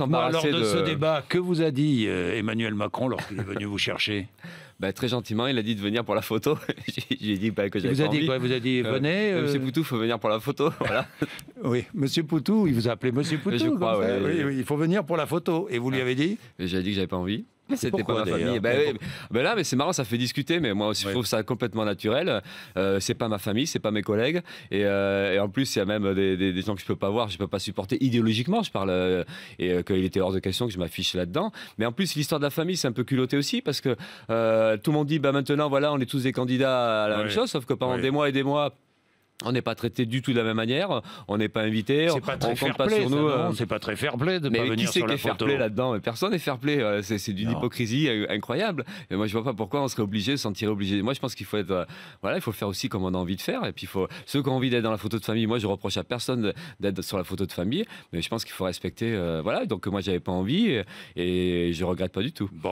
Alors lors de, ce débat, que vous a dit euh, Emmanuel Macron lorsqu'il est venu vous chercher bah, Très gentiment, il a dit de venir pour la photo. J'ai dit bah, que j'avais vous a dit Vous a dit venez. Euh, euh, Monsieur Poutou, il faut venir pour la photo. Voilà. oui, Monsieur Poutou, il vous a appelé Monsieur Poutou. il faut venir pour la photo. Et vous lui ah. avez dit J'ai dit que j'avais pas envie. C'était pas ma famille. Ben mais, là, mais c'est marrant, ça fait discuter, mais moi aussi, je trouve ça complètement naturel. Euh, c'est pas ma famille, c'est pas mes collègues. Et, euh, en plus, il y a même des, gens que je peux pas voir, je peux pas supporter idéologiquement. Je parle euh, et qu'il était hors de question que je m'affiche là-dedans. Mais en plus, l'histoire de la famille, c'est un peu culotté aussi parce que tout le monde dit, bah maintenant, voilà, on est tous des candidats à la même chose, sauf que pendant des mois et des mois, on n'est pas traité du tout de la même manière, on n'est pas invité, on ne compte pas sur nous. Euh. C'est pas très fair play de mais pas mais venir qui sur fair Play là-dedans Personne n'est fair play, euh, c'est d'une hypocrisie euh, incroyable. Et moi je vois pas pourquoi on serait obligé de s'en tirer obligé. Moi je pense qu'il faut être, voilà, il faut faire aussi comme on a envie de faire. Et puis faut ceux qui ont envie d'être dans la photo de famille. Moi je reproche à personne d'être sur la photo de famille, mais je pense qu'il faut respecter, voilà. Donc moi j'avais pas envie et, et je regrette pas du tout. Bon.